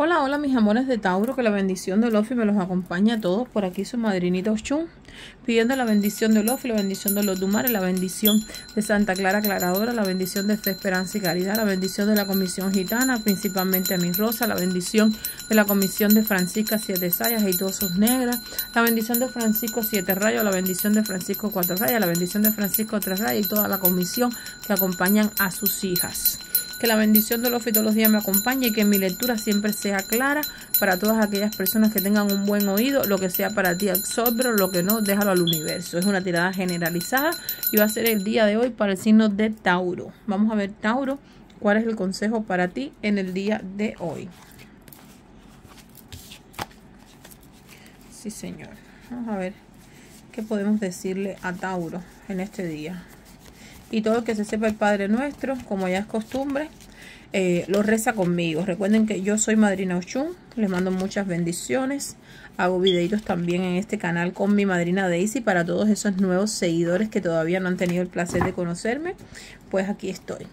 Hola, hola mis amores de Tauro, que la bendición de Lofi me los acompaña a todos. Por aquí su madrinita chun, pidiendo la bendición de Lofi, la bendición de los Dumares, la bendición de Santa Clara Aclaradora, la bendición de Fe, Esperanza y Caridad, la bendición de la Comisión Gitana, principalmente a mi Rosa, la bendición de la Comisión de Francisca Siete Sayas y todos sus negras, la bendición de Francisco Siete Rayos, la bendición de Francisco Cuatro Rayas, la bendición de Francisco Tres Rayas y toda la comisión que acompañan a sus hijas que la bendición de los días me acompañe y que mi lectura siempre sea clara para todas aquellas personas que tengan un buen oído, lo que sea para ti absorbe, lo que no, déjalo al universo. Es una tirada generalizada y va a ser el día de hoy para el signo de Tauro. Vamos a ver, Tauro, cuál es el consejo para ti en el día de hoy. Sí, señor. Vamos a ver qué podemos decirle a Tauro en este día y todo el que se sepa el Padre Nuestro, como ya es costumbre, eh, lo reza conmigo. Recuerden que yo soy Madrina Ochun, les mando muchas bendiciones. Hago videitos también en este canal con mi madrina Daisy para todos esos nuevos seguidores que todavía no han tenido el placer de conocerme. Pues aquí estoy.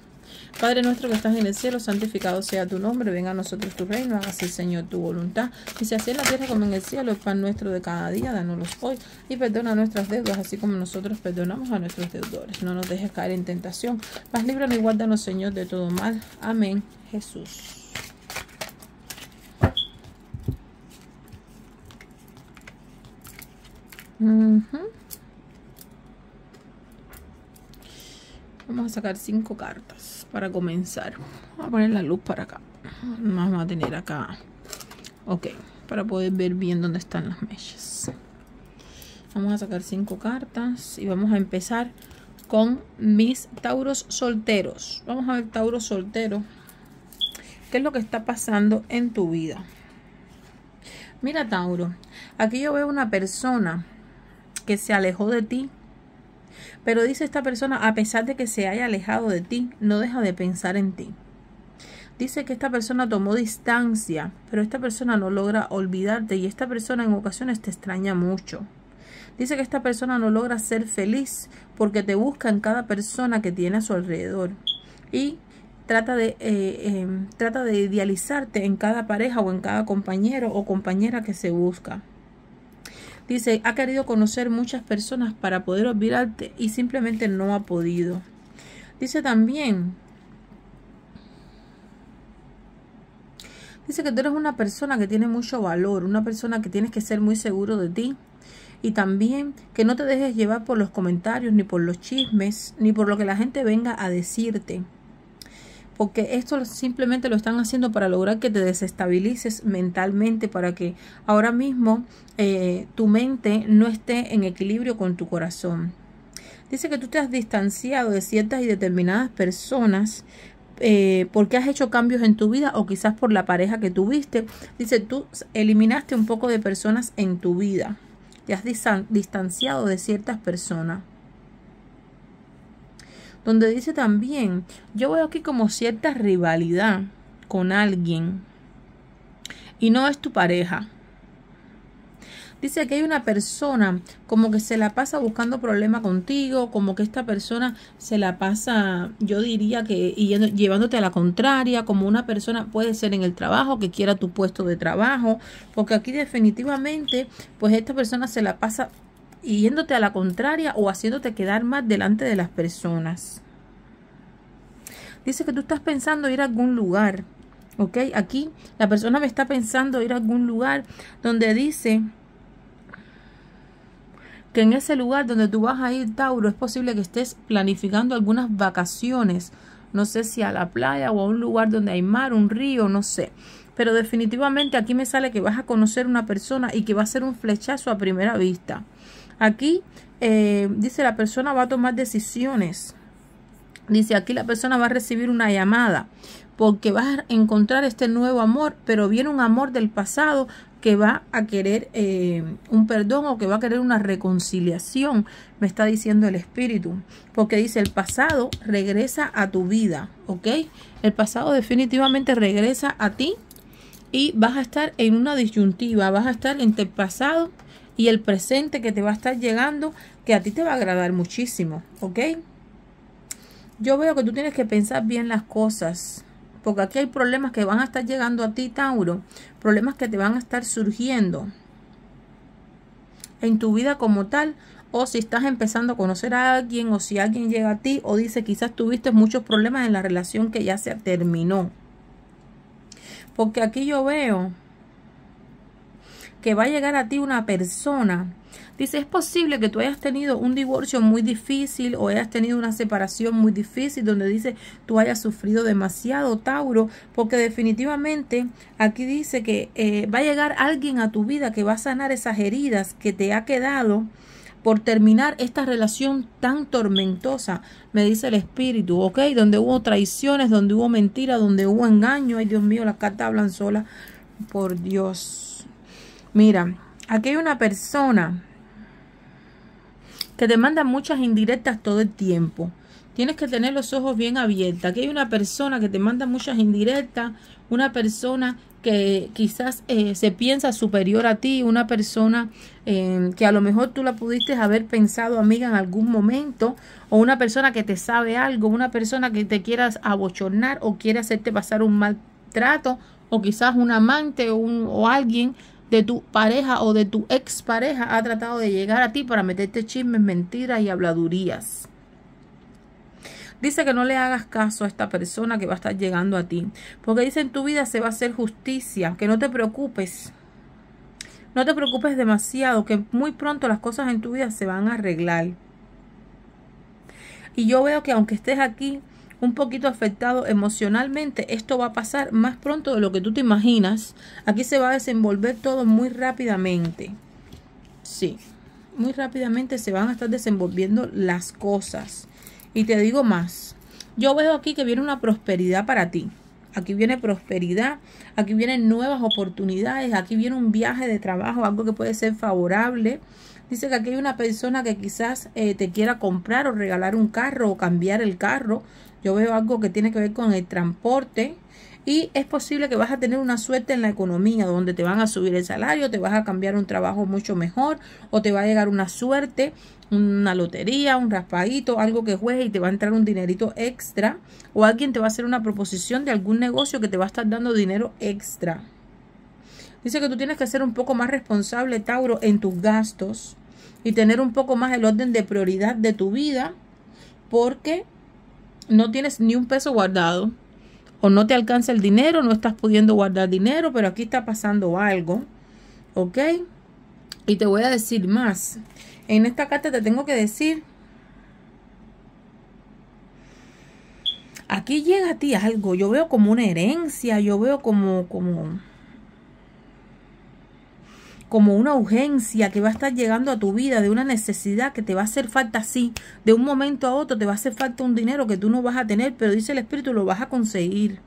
Padre nuestro que estás en el cielo, santificado sea tu nombre, venga a nosotros tu reino, hágase Señor tu voluntad, y se así en la tierra como en el cielo, el pan nuestro de cada día, danos hoy, y perdona nuestras deudas, así como nosotros perdonamos a nuestros deudores. No nos dejes caer en tentación, mas líbranos y guárdanos, Señor, de todo mal. Amén, Jesús. Vamos a sacar cinco cartas para comenzar Voy a poner la luz para acá vamos a tener acá ok para poder ver bien dónde están las mechas vamos a sacar cinco cartas y vamos a empezar con mis tauros solteros vamos a ver Tauro soltero qué es lo que está pasando en tu vida mira tauro aquí yo veo una persona que se alejó de ti pero dice esta persona, a pesar de que se haya alejado de ti, no deja de pensar en ti. Dice que esta persona tomó distancia, pero esta persona no logra olvidarte y esta persona en ocasiones te extraña mucho. Dice que esta persona no logra ser feliz porque te busca en cada persona que tiene a su alrededor y trata de, eh, em, trata de idealizarte en cada pareja o en cada compañero o compañera que se busca. Dice, ha querido conocer muchas personas para poder olvidarte y simplemente no ha podido. Dice también, dice que tú eres una persona que tiene mucho valor, una persona que tienes que ser muy seguro de ti. Y también que no te dejes llevar por los comentarios, ni por los chismes, ni por lo que la gente venga a decirte porque esto simplemente lo están haciendo para lograr que te desestabilices mentalmente, para que ahora mismo eh, tu mente no esté en equilibrio con tu corazón. Dice que tú te has distanciado de ciertas y determinadas personas eh, porque has hecho cambios en tu vida o quizás por la pareja que tuviste. Dice, tú eliminaste un poco de personas en tu vida. Te has distanciado de ciertas personas donde dice también, yo veo aquí como cierta rivalidad con alguien y no es tu pareja. Dice que hay una persona como que se la pasa buscando problema contigo, como que esta persona se la pasa, yo diría que llevándote a la contraria, como una persona puede ser en el trabajo que quiera tu puesto de trabajo, porque aquí definitivamente pues esta persona se la pasa yéndote a la contraria o haciéndote quedar más delante de las personas. Dice que tú estás pensando ir a algún lugar. ¿Ok? Aquí la persona me está pensando ir a algún lugar donde dice que en ese lugar donde tú vas a ir, Tauro, es posible que estés planificando algunas vacaciones. No sé si a la playa o a un lugar donde hay mar, un río, no sé pero definitivamente aquí me sale que vas a conocer una persona y que va a ser un flechazo a primera vista. Aquí eh, dice la persona va a tomar decisiones. Dice aquí la persona va a recibir una llamada porque va a encontrar este nuevo amor, pero viene un amor del pasado que va a querer eh, un perdón o que va a querer una reconciliación, me está diciendo el espíritu, porque dice el pasado regresa a tu vida, ¿ok? El pasado definitivamente regresa a ti y vas a estar en una disyuntiva, vas a estar entre el pasado y el presente que te va a estar llegando que a ti te va a agradar muchísimo, ¿ok? Yo veo que tú tienes que pensar bien las cosas, porque aquí hay problemas que van a estar llegando a ti, Tauro, problemas que te van a estar surgiendo en tu vida como tal, o si estás empezando a conocer a alguien, o si alguien llega a ti, o dice quizás tuviste muchos problemas en la relación que ya se terminó. Porque aquí yo veo que va a llegar a ti una persona. Dice, es posible que tú hayas tenido un divorcio muy difícil o hayas tenido una separación muy difícil donde dice tú hayas sufrido demasiado, Tauro, porque definitivamente aquí dice que eh, va a llegar alguien a tu vida que va a sanar esas heridas que te ha quedado por terminar esta relación tan tormentosa, me dice el espíritu, ¿ok? Donde hubo traiciones, donde hubo mentiras, donde hubo engaño, ay Dios mío, las cartas hablan solas, por Dios. Mira, aquí hay una persona que te manda muchas indirectas todo el tiempo. Tienes que tener los ojos bien abiertos. Aquí hay una persona que te manda muchas indirectas, una persona que quizás eh, se piensa superior a ti, una persona eh, que a lo mejor tú la pudiste haber pensado amiga en algún momento, o una persona que te sabe algo, una persona que te quieras abochornar o quiere hacerte pasar un maltrato, o quizás un amante o alguien de tu pareja o de tu expareja ha tratado de llegar a ti para meterte chismes, mentiras y habladurías. Dice que no le hagas caso a esta persona que va a estar llegando a ti. Porque dice en tu vida se va a hacer justicia, que no te preocupes. No te preocupes demasiado, que muy pronto las cosas en tu vida se van a arreglar. Y yo veo que aunque estés aquí, un poquito afectado emocionalmente, esto va a pasar más pronto de lo que tú te imaginas. Aquí se va a desenvolver todo muy rápidamente. Sí, muy rápidamente se van a estar desenvolviendo las cosas. Y te digo más, yo veo aquí que viene una prosperidad para ti. Aquí viene prosperidad, aquí vienen nuevas oportunidades, aquí viene un viaje de trabajo, algo que puede ser favorable. Dice que aquí hay una persona que quizás eh, te quiera comprar o regalar un carro o cambiar el carro yo veo algo que tiene que ver con el transporte y es posible que vas a tener una suerte en la economía donde te van a subir el salario, te vas a cambiar un trabajo mucho mejor o te va a llegar una suerte, una lotería, un raspadito, algo que juegue y te va a entrar un dinerito extra o alguien te va a hacer una proposición de algún negocio que te va a estar dando dinero extra. Dice que tú tienes que ser un poco más responsable, Tauro, en tus gastos y tener un poco más el orden de prioridad de tu vida porque no tienes ni un peso guardado o no te alcanza el dinero, no estás pudiendo guardar dinero, pero aquí está pasando algo, ¿ok? Y te voy a decir más. En esta carta te tengo que decir, aquí llega a ti algo, yo veo como una herencia, yo veo como, como, como una urgencia que va a estar llegando a tu vida, de una necesidad que te va a hacer falta así, de un momento a otro te va a hacer falta un dinero que tú no vas a tener, pero dice el Espíritu, lo vas a conseguir.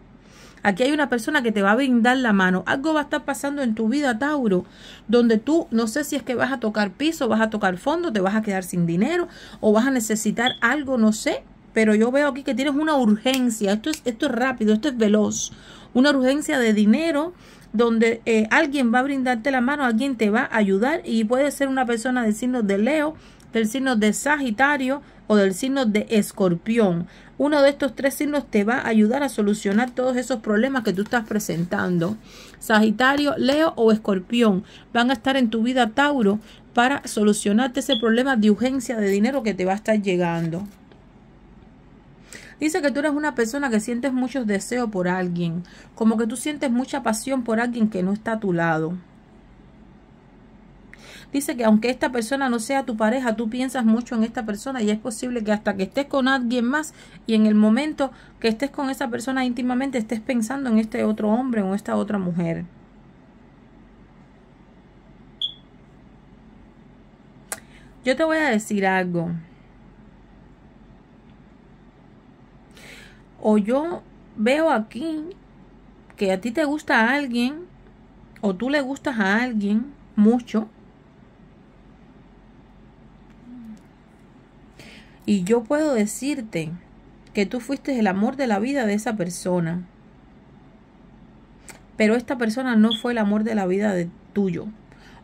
Aquí hay una persona que te va a brindar la mano. Algo va a estar pasando en tu vida, Tauro, donde tú no sé si es que vas a tocar piso, vas a tocar fondo, te vas a quedar sin dinero o vas a necesitar algo, no sé. Pero yo veo aquí que tienes una urgencia. Esto es, esto es rápido, esto es veloz. Una urgencia de dinero donde eh, alguien va a brindarte la mano, alguien te va a ayudar y puede ser una persona del signo de Leo, del signo de Sagitario o del signo de Escorpión. Uno de estos tres signos te va a ayudar a solucionar todos esos problemas que tú estás presentando. Sagitario, Leo o Escorpión van a estar en tu vida Tauro para solucionarte ese problema de urgencia de dinero que te va a estar llegando. Dice que tú eres una persona que sientes mucho deseo por alguien, como que tú sientes mucha pasión por alguien que no está a tu lado. Dice que aunque esta persona no sea tu pareja, tú piensas mucho en esta persona y es posible que hasta que estés con alguien más y en el momento que estés con esa persona íntimamente estés pensando en este otro hombre o esta otra mujer. Yo te voy a decir algo. O yo veo aquí que a ti te gusta alguien o tú le gustas a alguien mucho. Y yo puedo decirte que tú fuiste el amor de la vida de esa persona. Pero esta persona no fue el amor de la vida de tuyo.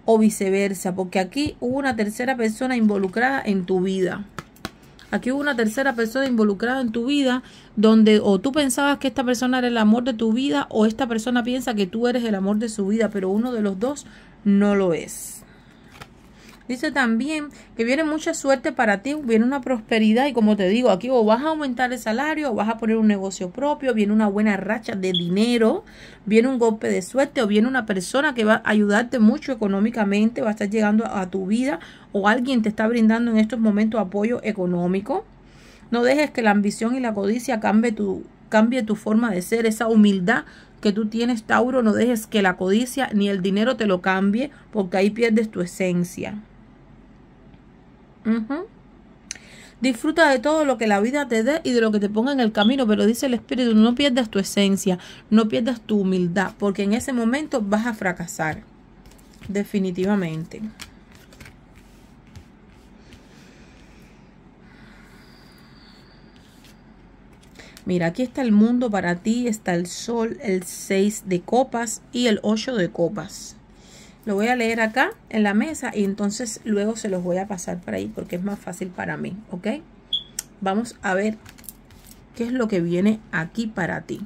O viceversa, porque aquí hubo una tercera persona involucrada en tu vida. Aquí hubo una tercera persona involucrada en tu vida donde o tú pensabas que esta persona era el amor de tu vida o esta persona piensa que tú eres el amor de su vida, pero uno de los dos no lo es. Dice también que viene mucha suerte para ti, viene una prosperidad y como te digo, aquí o vas a aumentar el salario, o vas a poner un negocio propio, viene una buena racha de dinero, viene un golpe de suerte o viene una persona que va a ayudarte mucho económicamente, va a estar llegando a tu vida o alguien te está brindando en estos momentos apoyo económico. No dejes que la ambición y la codicia cambie tu, cambie tu forma de ser, esa humildad que tú tienes, Tauro, no dejes que la codicia ni el dinero te lo cambie, porque ahí pierdes tu esencia. Disfruta de todo lo que la vida te dé y de lo que te ponga en el camino, pero dice el Espíritu, no pierdas tu esencia, no pierdas tu humildad, porque en ese momento vas a fracasar, definitivamente. Mira, aquí está el mundo para ti, está el sol, el 6 de copas y el 8 de copas. Lo voy a leer acá en la mesa y entonces luego se los voy a pasar para ahí porque es más fácil para mí, ¿ok? Vamos a ver qué es lo que viene aquí para ti.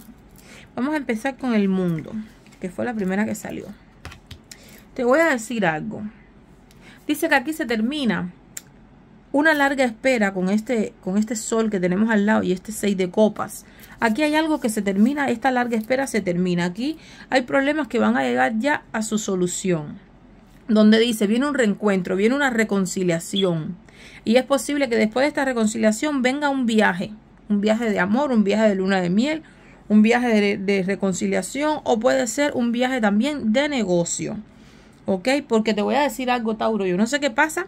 Vamos a empezar con el mundo, que fue la primera que salió. Te voy a decir algo. Dice que aquí se termina una larga espera con este, con este sol que tenemos al lado y este 6 de copas. Aquí hay algo que se termina, esta larga espera se termina. Aquí hay problemas que van a llegar ya a su solución. Donde dice, viene un reencuentro, viene una reconciliación. Y es posible que después de esta reconciliación venga un viaje, un viaje de amor, un viaje de luna de miel, un viaje de, reconciliación o puede ser un viaje también de negocio. ¿Ok? Porque te voy a decir algo, Tauro, yo no sé qué pasa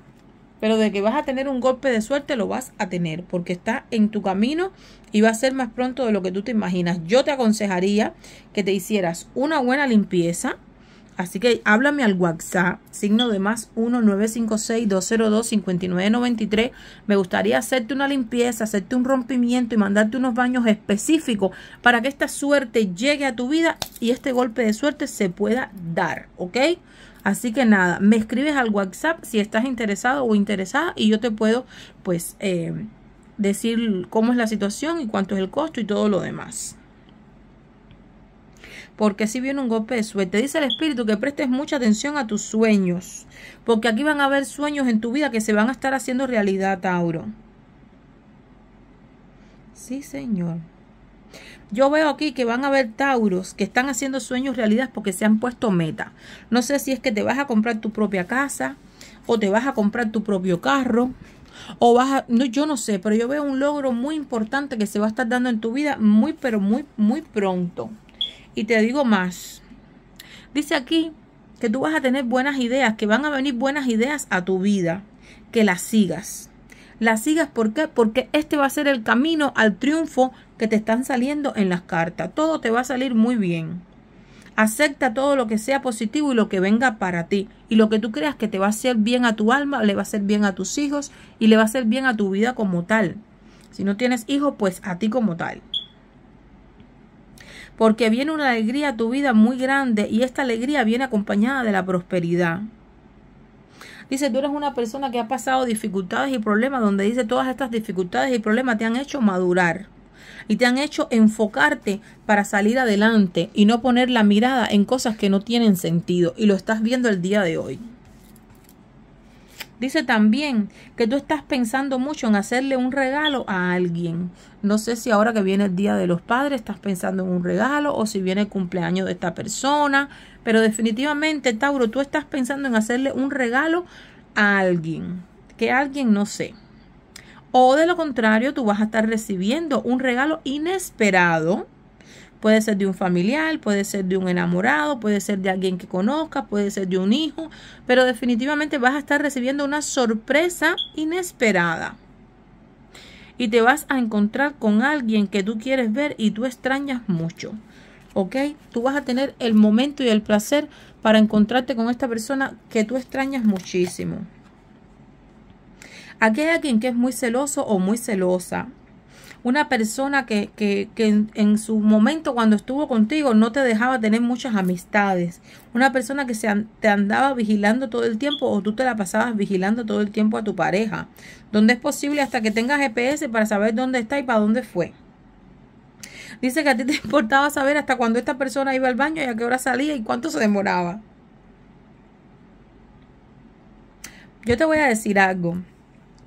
pero de que vas a tener un golpe de suerte lo vas a tener porque está en tu camino y va a ser más pronto de lo que tú te imaginas. Yo te aconsejaría que te hicieras una buena limpieza. Así que háblame al WhatsApp, signo de más 1-956-202-5993. Me gustaría hacerte una limpieza, hacerte un rompimiento y mandarte unos baños específicos para que esta suerte llegue a tu vida y este golpe de suerte se pueda dar, ¿ok? Así que nada, me escribes al WhatsApp si estás interesado o interesada y yo te puedo pues eh, decir cómo es la situación y cuánto es el costo y todo lo demás. Porque si viene un golpe de suerte, dice el espíritu que prestes mucha atención a tus sueños, porque aquí van a haber sueños en tu vida que se van a estar haciendo realidad, Tauro. Sí, señor. Yo veo aquí que van a haber Tauros que están haciendo sueños realidad porque se han puesto meta. No sé si es que te vas a comprar tu propia casa o te vas a comprar tu propio carro o vas a, no, yo no sé, pero yo veo un logro muy importante que se va a estar dando en tu vida muy, pero muy, muy pronto. Y te digo más. Dice aquí que tú vas a tener buenas ideas, que van a venir buenas ideas a tu vida, que las sigas. Las sigas, ¿por qué? Porque este va a ser el camino al triunfo que te están saliendo en las cartas. Todo te va a salir muy bien. Acepta todo lo que sea positivo y lo que venga para ti. Y lo que tú creas que te va a hacer bien a tu alma, le va a hacer bien a tus hijos y le va a hacer bien a tu vida como tal. Si no tienes hijos, pues a ti como tal. Porque viene una alegría a tu vida muy grande y esta alegría viene acompañada de la prosperidad. Dice, tú eres una persona que ha pasado dificultades y problemas, donde dice todas estas dificultades y problemas te han hecho madurar y te han hecho enfocarte para salir adelante y no poner la mirada en cosas que no tienen sentido y lo estás viendo el día de hoy. Dice también que tú estás pensando mucho en hacerle un regalo a alguien. No sé si ahora que viene el Día de los Padres estás pensando en un regalo o si viene el cumpleaños de esta persona, pero definitivamente, Tauro, tú estás pensando en hacerle un regalo a alguien, que alguien no sé. O de lo contrario, tú vas a estar recibiendo un regalo inesperado. Puede ser de un familiar, puede ser de un enamorado, puede ser de alguien que conozcas, puede ser de un hijo, pero definitivamente vas a estar recibiendo una sorpresa inesperada. Y te vas a encontrar con alguien que tú quieres ver y tú extrañas mucho. ¿Ok? Tú vas a tener el momento y el placer para encontrarte con esta persona que tú extrañas muchísimo. Aquí hay alguien que es muy celoso o muy celosa. Una persona que, en, su momento cuando estuvo contigo no te dejaba tener muchas amistades. Una persona que se, te andaba vigilando todo el tiempo o tú te la pasabas vigilando todo el tiempo a tu pareja. Donde es posible hasta que tengas GPS e para saber dónde está y para dónde fue. Dice que a ti te importaba saber hasta cuándo esta persona iba al baño y a qué hora salía y cuánto se demoraba. Yo te voy a decir algo.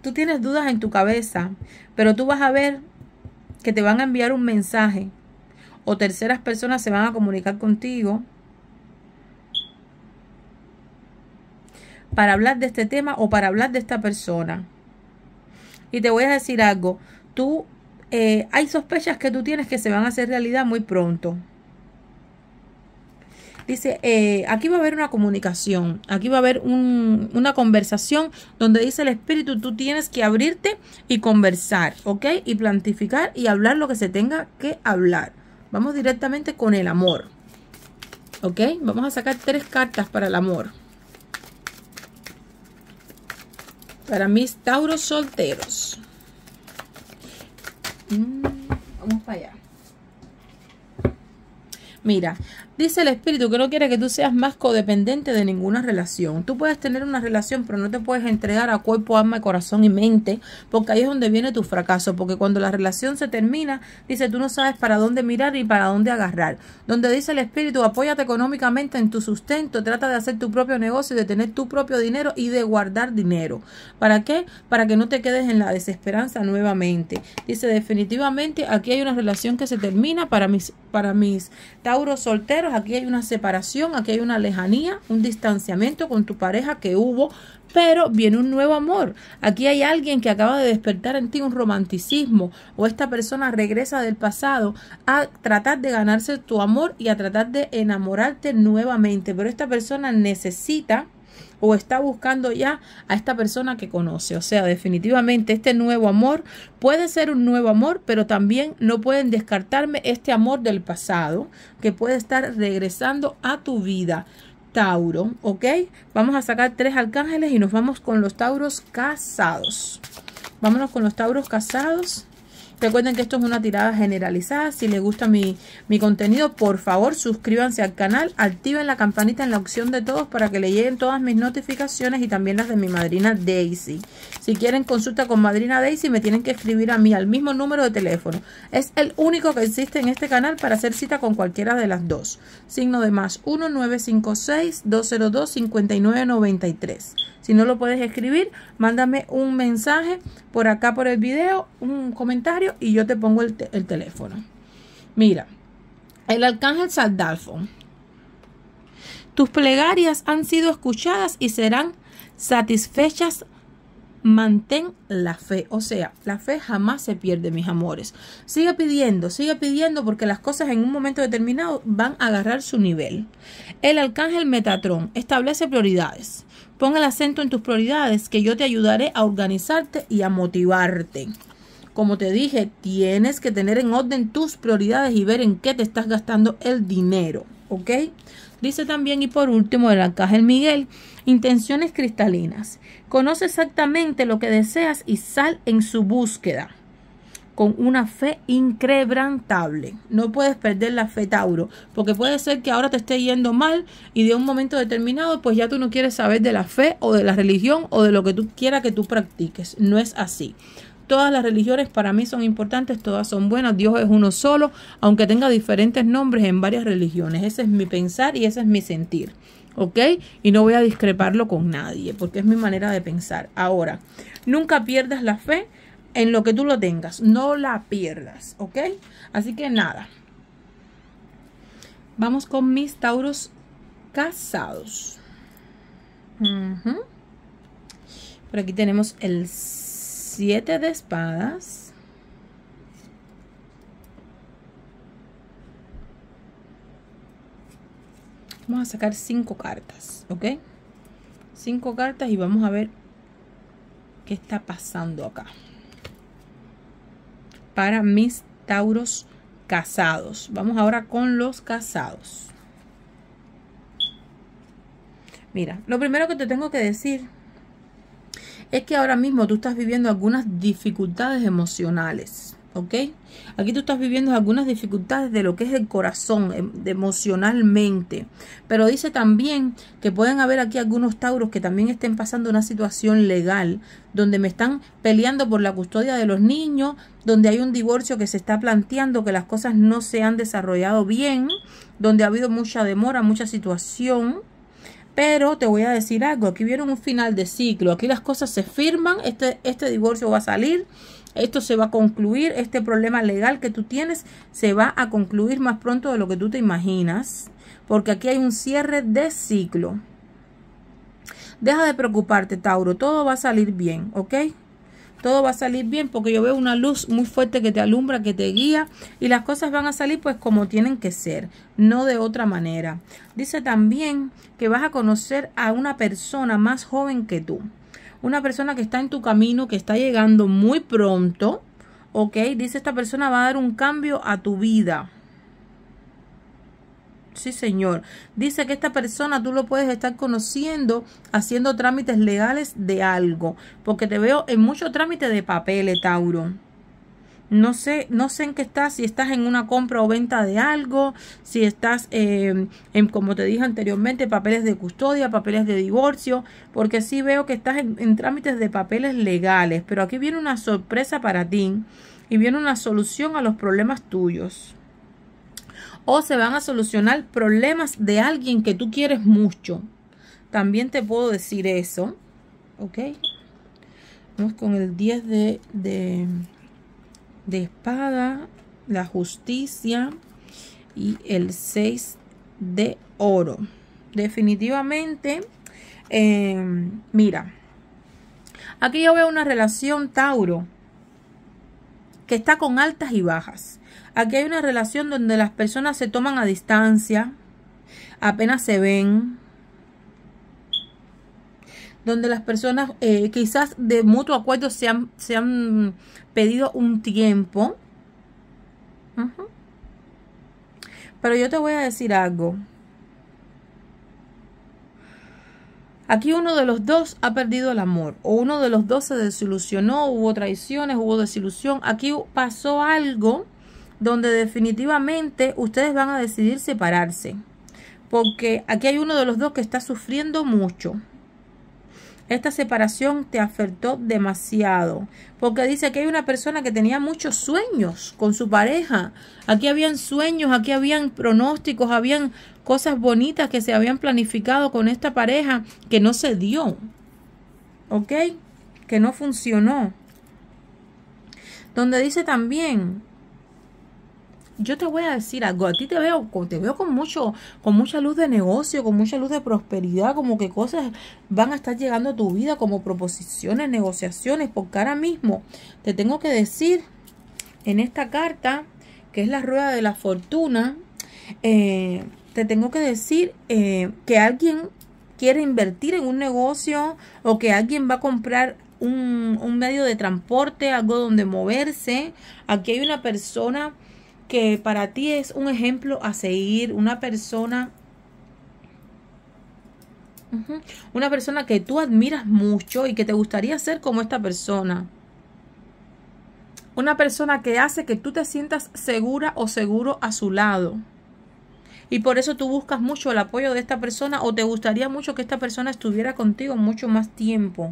Tú tienes dudas en tu cabeza, pero tú vas a ver que te van a enviar un mensaje o terceras personas se van a comunicar contigo para hablar de este tema o para hablar de esta persona. Y te voy a decir algo, tú eh, hay sospechas que tú tienes que se van a hacer realidad muy pronto dice, eh, aquí va a haber una comunicación, aquí va a haber una conversación donde dice el espíritu, tú tienes que abrirte y conversar, ¿ok? Y plantificar y hablar lo que se tenga que hablar. Vamos directamente con el amor, ¿ok? Vamos a sacar tres cartas para el amor. Para mis tauros solteros. Mm, vamos para allá. Mira, dice el espíritu que no quiere que tú seas más codependiente de ninguna relación. Tú puedes tener una relación, pero no te puedes entregar a cuerpo, alma, corazón y mente, porque ahí es donde viene tu fracaso, porque cuando la relación se termina, dice, tú no sabes para dónde mirar y para dónde agarrar. Donde dice el espíritu, apóyate económicamente en tu sustento, trata de hacer tu propio negocio, de tener tu propio dinero y de guardar dinero. ¿Para qué? Para que no te quedes en la desesperanza nuevamente. Dice, definitivamente aquí hay una relación que se termina para mis para mis tauros solteros, aquí hay una separación, aquí hay una lejanía, un distanciamiento con tu pareja que hubo, pero viene un nuevo amor. Aquí hay alguien que acaba de despertar en ti un romanticismo o esta persona regresa del pasado a tratar de ganarse tu amor y a tratar de enamorarte nuevamente, pero esta persona necesita o está buscando ya a esta persona que conoce. O sea, definitivamente este nuevo amor puede ser un nuevo amor, pero también no pueden descartarme este amor del pasado que puede estar regresando a tu vida. Tauro, ¿ok? Vamos a sacar tres arcángeles y nos vamos con los Tauros casados. Vámonos con los Tauros casados. Recuerden que esto es una tirada generalizada. Si les gusta mi, contenido, por favor suscríbanse al canal, activen la campanita en la opción de todos para que le lleguen todas mis notificaciones y también las de mi madrina Daisy. Si quieren consulta con madrina Daisy, me tienen que escribir a mí al mismo número de teléfono. Es el único que existe en este canal para hacer cita con cualquiera de las dos. Signo de más 1956-202-5993. Si no lo puedes escribir, mándame un mensaje por acá por el video, un comentario y yo te pongo el, el teléfono. Mira, el arcángel Saldalfo. Tus plegarias han sido escuchadas y serán satisfechas. Mantén la fe. O sea, la fe jamás se pierde, mis amores. Sigue pidiendo, sigue pidiendo porque las cosas en un momento determinado van a agarrar su nivel. El arcángel Metatrón establece prioridades. Pon el acento en tus prioridades que yo te ayudaré a organizarte y a motivarte. Como te dije, tienes que tener en orden tus prioridades y ver en qué te estás gastando el dinero. ¿Ok? Dice también, y por último, el Arcángel Miguel, intenciones cristalinas. Conoce exactamente lo que deseas y sal en su búsqueda con una fe increbrantable. No puedes perder la fe, Tauro, porque puede ser que ahora te esté yendo mal y de un momento determinado, pues ya tú no quieres saber de la fe o de la religión o de lo que tú quieras que tú practiques. No es así. Todas las religiones para mí son importantes, todas son buenas, Dios es uno solo, aunque tenga diferentes nombres en varias religiones. Ese es mi pensar y ese es mi sentir. ¿ok? Y no voy a discreparlo con nadie, porque es mi manera de pensar. Ahora, nunca pierdas la fe en lo que tú lo tengas, no la pierdas, ¿ok? Así que nada. Vamos con mis tauros casados. Por aquí tenemos el siete de espadas. Vamos a sacar cinco cartas, ¿ok? Cinco cartas y vamos a ver qué está pasando acá. Para mis tauros casados. Vamos ahora con los casados. Mira, lo primero que te tengo que decir es que ahora mismo tú estás viviendo algunas dificultades emocionales. ¿ok? Aquí tú estás viviendo algunas dificultades de lo que es el corazón, em, emocionalmente. Pero dice también que pueden haber aquí algunos tauros que también estén pasando una situación legal, donde me están peleando por la custodia de los niños, donde hay un divorcio que se está planteando, que las cosas no se han desarrollado bien, donde ha habido mucha demora, mucha situación. Pero te voy a decir algo, aquí vieron un final de ciclo, aquí las cosas se firman, este, este divorcio va a salir, esto se va a concluir, este problema legal que tú tienes se va a concluir más pronto de lo que tú te imaginas, porque aquí hay un cierre de ciclo. Deja de preocuparte, Tauro, todo va a salir bien, ¿ok? todo va a salir bien porque yo veo una luz muy fuerte que te alumbra, que te guía y las cosas van a salir pues como tienen que ser, no de otra manera. Dice también que vas a conocer a una persona más joven que tú, una persona que está en tu camino, que está llegando muy pronto, ¿ok? Dice esta persona va a dar un cambio a tu vida, Sí, señor. Dice que esta persona tú lo puedes estar conociendo haciendo trámites legales de algo, porque te veo en mucho trámite de papeles, Tauro. No sé, no sé en qué estás, si estás en una compra o venta de algo, si estás em, en, como te dije anteriormente, papeles de custodia, papeles de divorcio, porque sí veo que estás en trámites de papeles legales, pero aquí viene una sorpresa para ti y viene una solución a los problemas tuyos o se van a solucionar problemas de alguien que tú quieres mucho. También te puedo decir eso. ¿Ok? Vamos con el 10 de, de, espada, la justicia y el 6 de oro. Definitivamente, em, mira, aquí yo veo una relación Tauro que está con altas y bajas. Aquí hay una relación donde las personas se toman a distancia, apenas se ven, donde las personas eh, quizás de mutuo acuerdo se han, pedido un tiempo. Pero yo te voy a decir algo. Aquí uno de los dos ha perdido el amor, o uno de los dos se desilusionó, hubo traiciones, hubo desilusión. Aquí pasó algo donde definitivamente ustedes van a decidir separarse, porque aquí hay uno de los dos que está sufriendo mucho. Esta separación te afectó demasiado. Porque dice que hay una persona que tenía muchos sueños con su pareja. Aquí habían sueños, aquí habían pronósticos, habían cosas bonitas que se habían planificado con esta pareja que no se dio. ¿Ok? Que no funcionó. Donde dice también yo te voy a decir algo, a ti te veo, te veo con mucho, con mucha luz de negocio, con mucha luz de prosperidad, como que cosas van a estar llegando a tu vida, como proposiciones, negociaciones, porque ahora mismo te tengo que decir en esta carta, que es la rueda de la fortuna, eh, te tengo que decir eh, que alguien quiere invertir en un negocio o que alguien va a comprar un, un, medio de transporte, algo donde moverse. Aquí hay una persona que para ti es un ejemplo a seguir, una persona una persona que tú admiras mucho y que te gustaría ser como esta persona. Una persona que hace que tú te sientas segura o seguro a su lado. Y por eso tú buscas mucho el apoyo de esta persona o te gustaría mucho que esta persona estuviera contigo mucho más tiempo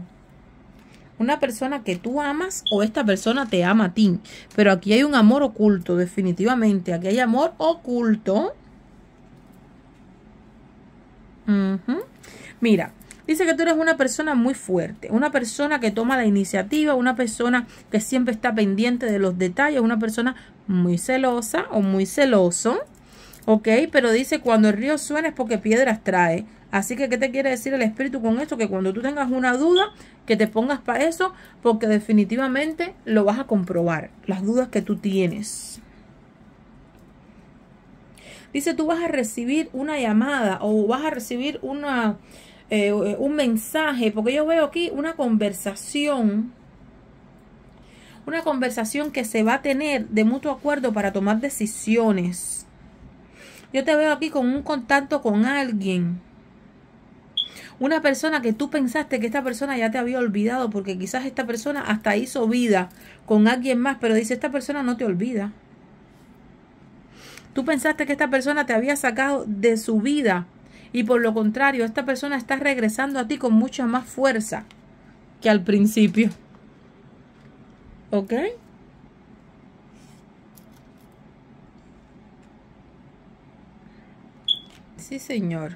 una persona que tú amas o esta persona te ama a ti. Pero aquí hay un amor oculto, definitivamente. Aquí hay amor oculto. Mira, dice que tú eres una persona muy fuerte, una persona que toma la iniciativa, una persona que siempre está pendiente de los detalles, una persona muy celosa o muy celoso. Ok, pero dice cuando el río suena es porque piedras trae. Así que, ¿qué te quiere decir el espíritu con esto? Que cuando tú tengas una duda, que te pongas para eso, porque definitivamente lo vas a comprobar, las dudas que tú tienes. Dice, tú vas a recibir una llamada o vas a recibir una, eh, un mensaje, porque yo veo aquí una conversación, una conversación que se va a tener de mutuo acuerdo para tomar decisiones. Yo te veo aquí con un contacto con alguien una persona que tú pensaste que esta persona ya te había olvidado porque quizás esta persona hasta hizo vida con alguien más, pero dice, esta persona no te olvida. Tú pensaste que esta persona te había sacado de su vida y por lo contrario, esta persona está regresando a ti con mucha más fuerza que al principio. ¿Ok? Sí, señor.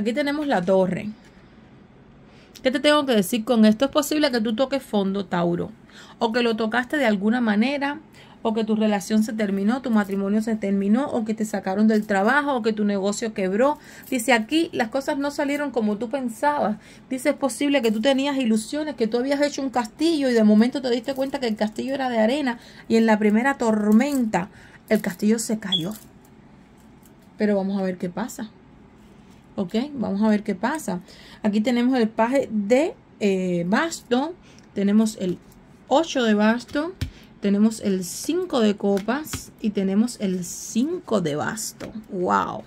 Aquí tenemos la torre. ¿Qué te tengo que decir con esto? Es posible que tú toques fondo, Tauro, o que lo tocaste de alguna manera, o que tu relación se terminó, tu matrimonio se terminó, o que te sacaron del trabajo, o que tu negocio quebró. Dice aquí, las cosas no salieron como tú pensabas. Dice, es posible que tú tenías ilusiones, que tú habías hecho un castillo y de momento te diste cuenta que el castillo era de arena y en la primera tormenta el castillo se cayó. Pero vamos a ver qué pasa. ¿ok? Vamos a ver qué pasa. Aquí tenemos el paje de eh, basto, tenemos el 8 de basto, tenemos el 5 de copas y tenemos el 5 de basto. ¡Wow!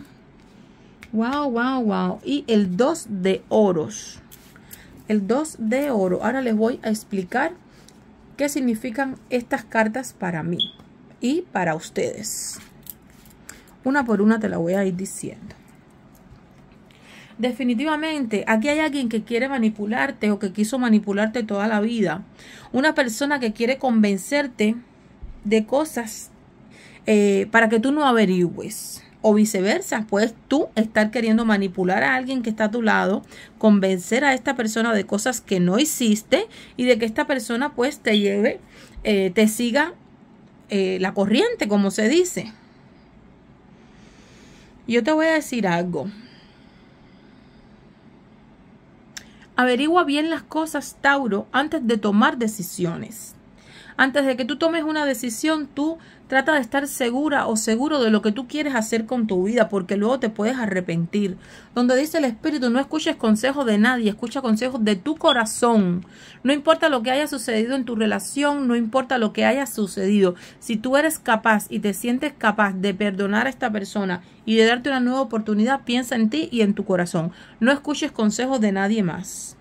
¡Wow, wow, wow! Y el 2 de oros. El 2 de oro. Ahora les voy a explicar qué significan estas cartas para mí y para ustedes. Una por una te la voy a ir diciendo definitivamente aquí hay alguien que quiere manipularte o que quiso manipularte toda la vida. Una persona que quiere convencerte de cosas eh, para que tú no averigües. O viceversa, puedes tú estar queriendo manipular a alguien que está a tu lado, convencer a esta persona de cosas que no hiciste y de que esta persona pues te lleve, eh, te siga eh, la corriente, como se dice. Yo te voy a decir algo. Averigua bien las cosas, Tauro, antes de tomar decisiones. Antes de que tú tomes una decisión, tú trata de estar segura o seguro de lo que tú quieres hacer con tu vida, porque luego te puedes arrepentir. Donde dice el Espíritu, no escuches consejos de nadie, escucha consejos de tu corazón. No importa lo que haya sucedido en tu relación, no importa lo que haya sucedido. Si tú eres capaz y te sientes capaz de perdonar a esta persona y de darte una nueva oportunidad, piensa en ti y en tu corazón. No escuches consejos de nadie más.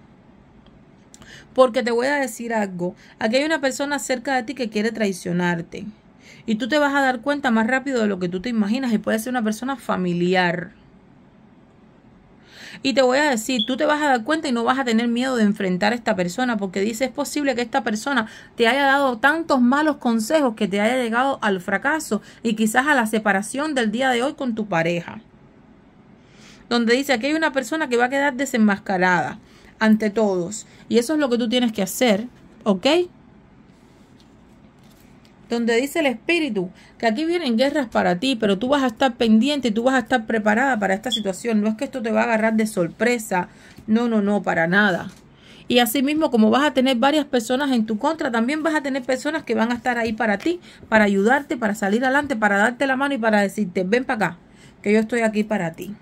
Porque te voy a decir algo, aquí hay una persona cerca de ti que quiere traicionarte. Y tú te vas a dar cuenta más rápido de lo que tú te imaginas y puede ser una persona familiar. Y te voy a decir, tú te vas a dar cuenta y no vas a tener miedo de enfrentar a esta persona porque dice, es posible que esta persona te haya dado tantos malos consejos que te haya llegado al fracaso y quizás a la separación del día de hoy con tu pareja. Donde dice, aquí hay una persona que va a quedar desenmascarada ante todos. Y eso es lo que tú tienes que hacer, ¿ok? Donde dice el espíritu que aquí vienen guerras para ti, pero tú vas a estar pendiente, tú vas a estar preparada para esta situación. No es que esto te va a agarrar de sorpresa, no, no, no, para nada. Y asimismo, como vas a tener varias personas en tu contra, también vas a tener personas que van a estar ahí para ti, para ayudarte, para salir adelante, para darte la mano y para decirte, ven para acá, que yo estoy aquí para ti.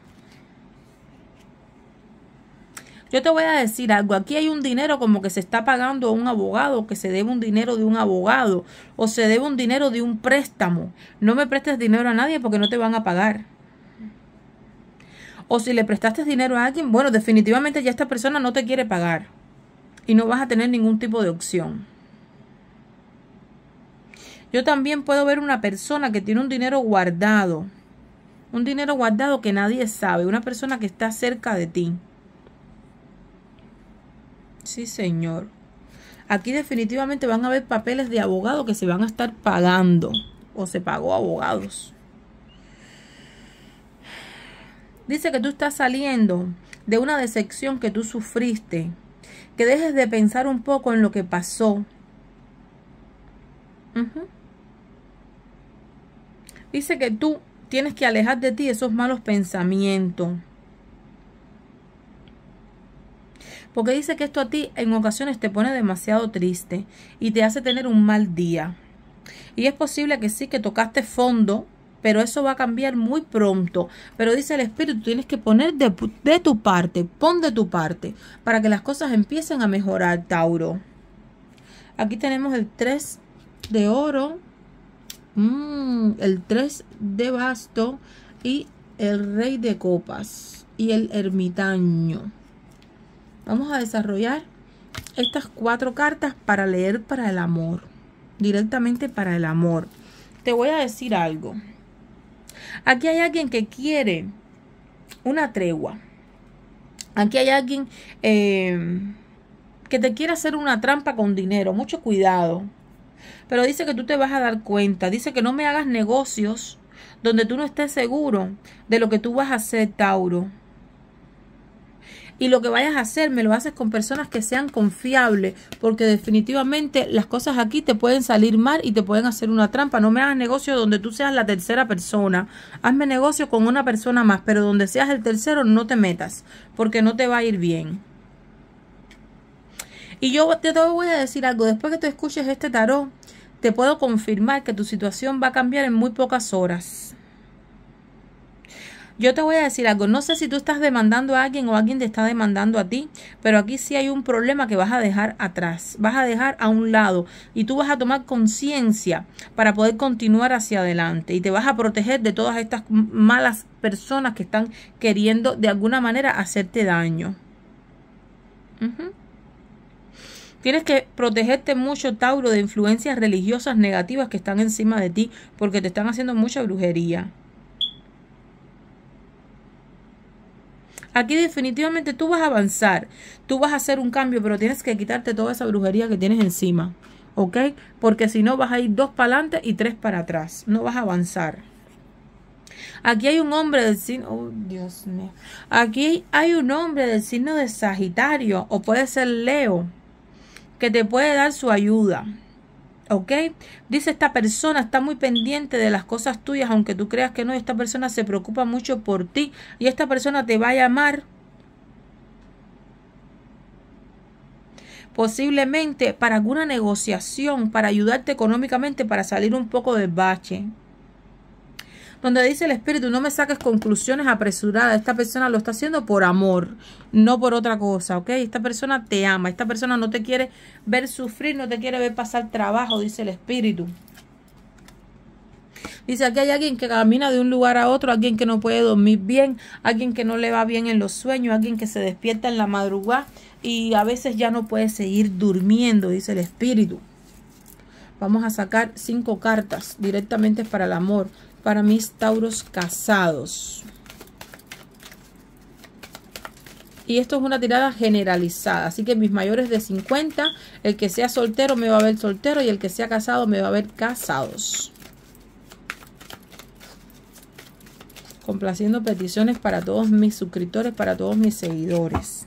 Yo te voy a decir algo, aquí hay un dinero como que se está pagando a un abogado, que se debe un dinero de un abogado o se debe un dinero de un préstamo. No me prestes dinero a nadie porque no te van a pagar. O si le prestaste dinero a alguien, bueno, definitivamente ya esta persona no te quiere pagar y no vas a tener ningún tipo de opción. Yo también puedo ver una persona que tiene un dinero guardado, un dinero guardado que nadie sabe, una persona que está cerca de ti. Sí, señor. Aquí definitivamente van a haber papeles de abogado que se van a estar pagando o se pagó abogados. Dice que tú estás saliendo de una decepción que tú sufriste, que dejes de pensar un poco en lo que pasó. Dice que tú tienes que alejar de ti esos malos pensamientos. porque dice que esto a ti en ocasiones te pone demasiado triste y te hace tener un mal día. Y es posible que sí, que tocaste fondo, pero eso va a cambiar muy pronto. Pero dice el espíritu, tienes que poner de, tu parte, pon de tu parte, para que las cosas empiecen a mejorar, Tauro. Aquí tenemos el 3 de oro, mm, el 3 de basto y el rey de copas y el ermitaño. Vamos a desarrollar estas cuatro cartas para leer para el amor. Directamente para el amor. Te voy a decir algo. Aquí hay alguien que quiere una tregua. Aquí hay alguien eh, que te quiere hacer una trampa con dinero. Mucho cuidado. Pero dice que tú te vas a dar cuenta. Dice que no me hagas negocios donde tú no estés seguro de lo que tú vas a hacer, Tauro y lo que vayas a hacer me lo haces con personas que sean confiables, porque definitivamente las cosas aquí te pueden salir mal y te pueden hacer una trampa. No me hagas negocio donde tú seas la tercera persona. Hazme negocio con una persona más, pero donde seas el tercero no te metas, porque no te va a ir bien. Y yo te voy a decir algo, después que te escuches este tarot, te puedo confirmar que tu situación va a cambiar en muy pocas horas. Yo te voy a decir algo, no sé si tú estás demandando a alguien o alguien te está demandando a ti, pero aquí sí hay un problema que vas a dejar atrás, vas a dejar a un lado y tú vas a tomar conciencia para poder continuar hacia adelante y te vas a proteger de todas estas malas personas que están queriendo de alguna manera hacerte daño. Tienes que protegerte mucho, Tauro, de influencias religiosas negativas que están encima de ti porque te están haciendo mucha brujería. Aquí definitivamente tú vas a avanzar, tú vas a hacer un cambio, pero tienes que quitarte toda esa brujería que tienes encima, ¿ok? Porque si no vas a ir dos para adelante y tres para atrás, no vas a avanzar. Aquí hay un hombre del signo, oh Dios mío, aquí hay un hombre del signo de Sagitario o puede ser Leo que te puede dar su ayuda. ¿Ok? Dice esta persona está muy pendiente de las cosas tuyas, aunque tú creas que no, esta persona se preocupa mucho por ti y esta persona te va a llamar posiblemente para alguna negociación, para ayudarte económicamente, para salir un poco del bache donde dice el espíritu, no me saques conclusiones apresuradas. Esta persona lo está haciendo por amor, no por otra cosa, ¿ok? Esta persona te ama, esta persona no te quiere ver sufrir, no te quiere ver pasar trabajo, dice el espíritu. Dice, aquí hay alguien que camina de un lugar a otro, alguien que no puede dormir bien, alguien que no le va bien en los sueños, alguien que se despierta en la madrugada y a veces ya no puede seguir durmiendo, dice el espíritu. Vamos a sacar cinco cartas directamente para el amor para mis tauros casados. Y esto es una tirada generalizada, así que mis mayores de 50, el que sea soltero me va a ver soltero y el que sea casado me va a ver casados. Complaciendo peticiones para todos mis suscriptores, para todos mis seguidores.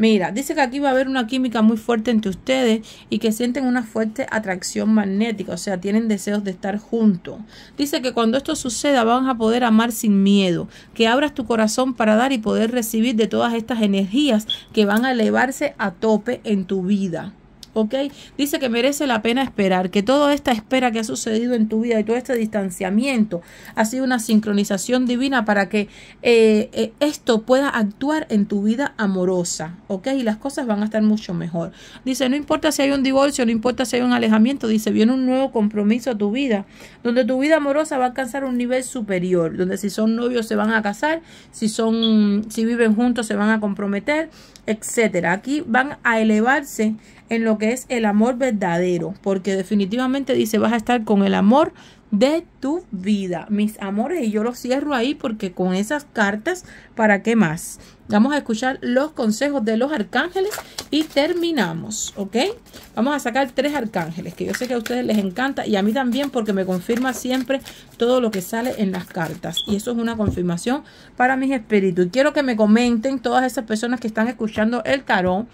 Mira, dice que aquí va a haber una química muy fuerte entre ustedes y que sienten una fuerte atracción magnética, o sea, tienen deseos de estar juntos. Dice que cuando esto suceda van a poder amar sin miedo, que abras tu corazón para dar y poder recibir de todas estas energías que van a elevarse a tope en tu vida. ¿ok? Dice que merece la pena esperar, que toda esta espera que ha sucedido en tu vida y todo este distanciamiento ha sido una sincronización divina para que eh, eh, esto pueda actuar en tu vida amorosa, ¿ok? Y las cosas van a estar mucho mejor. Dice, no importa si hay un divorcio, no importa si hay un alejamiento, dice, viene un nuevo compromiso a tu vida, donde tu vida amorosa va a alcanzar un nivel superior, donde si son novios se van a casar, si son, si viven juntos se van a comprometer, etcétera. Aquí van a elevarse en lo que es el amor verdadero, porque definitivamente dice, vas a estar con el amor de tu vida, mis amores, y yo los cierro ahí porque con esas cartas, ¿para qué más? Vamos a escuchar los consejos de los arcángeles y terminamos, ¿ok? Vamos a sacar tres arcángeles, que yo sé que a ustedes les encanta y a mí también porque me confirma siempre todo lo que sale en las cartas. Y eso es una confirmación para mis espíritus. Y quiero que me comenten todas esas personas que están escuchando el tarot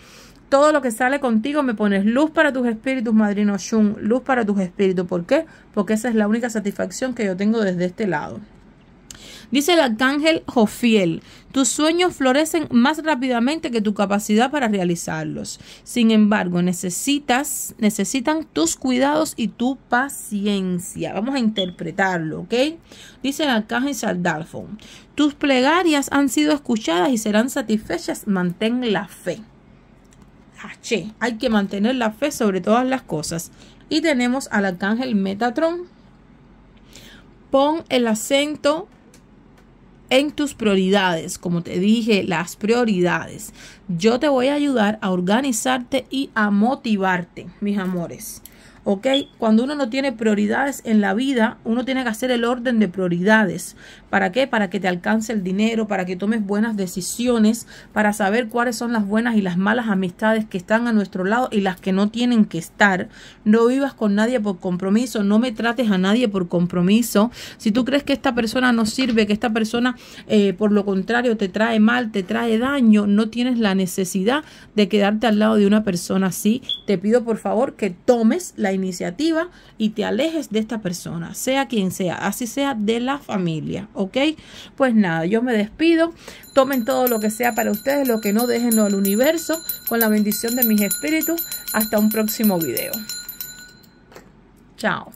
todo lo que sale contigo me pones luz para tus espíritus, madrino Shun, luz para tus espíritus. ¿Por qué? Porque esa es la única satisfacción que yo tengo desde este lado. Dice el arcángel Jofiel, tus sueños florecen más rápidamente que tu capacidad para realizarlos. Sin embargo, necesitas, necesitan tus cuidados y tu paciencia. Vamos a interpretarlo, ¿ok? Dice el arcángel Saldalfon, tus plegarias han sido escuchadas y serán satisfechas. Mantén la fe. Hay que mantener la fe sobre todas las cosas. Y tenemos al arcángel Metatron. Pon el acento en tus prioridades, como te dije, las prioridades. Yo te voy a ayudar a organizarte y a motivarte, mis amores. ¿ok? Cuando uno no tiene prioridades en la vida, uno tiene que hacer el orden de prioridades. ¿Para qué? Para que te alcance el dinero, para que tomes buenas decisiones, para saber cuáles son las buenas y las malas amistades que están a nuestro lado y las que no tienen que estar. No vivas con nadie por compromiso, no me trates a nadie por compromiso. Si tú crees que esta persona no sirve, que esta persona eh, por lo contrario te trae mal, te trae daño, no tienes la necesidad de quedarte al lado de una persona así. Te pido por favor que tomes la iniciativa y te alejes de esta persona, sea quien sea, así sea de la familia, ¿ok? Pues nada, yo me despido. Tomen todo lo que sea para ustedes, lo que no, déjenlo al universo, con la bendición de mis espíritus. Hasta un próximo video. Chao.